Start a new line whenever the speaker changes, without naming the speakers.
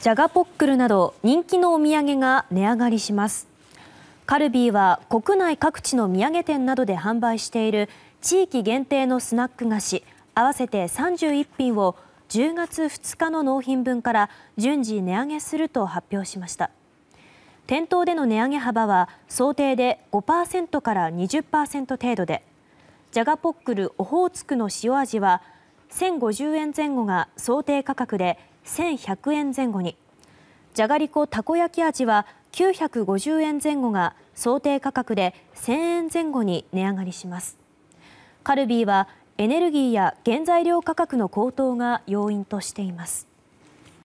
ジャガポックルなど人気のお土産が値上がりしますカルビーは国内各地の土産店などで販売している地域限定のスナック菓子合わせて31品を10月2日の納品分から順次値上げすると発表しました店頭での値上げ幅は想定で5%から20%程度でジャガポックルオホーツクの塩味は1050円前後が想定価格で1100円前後にじゃがりこたこ焼き味は950円前後が想定価格で1000円前後に値上がりしますカルビーはエネルギーや原材料価格の高騰が要因としています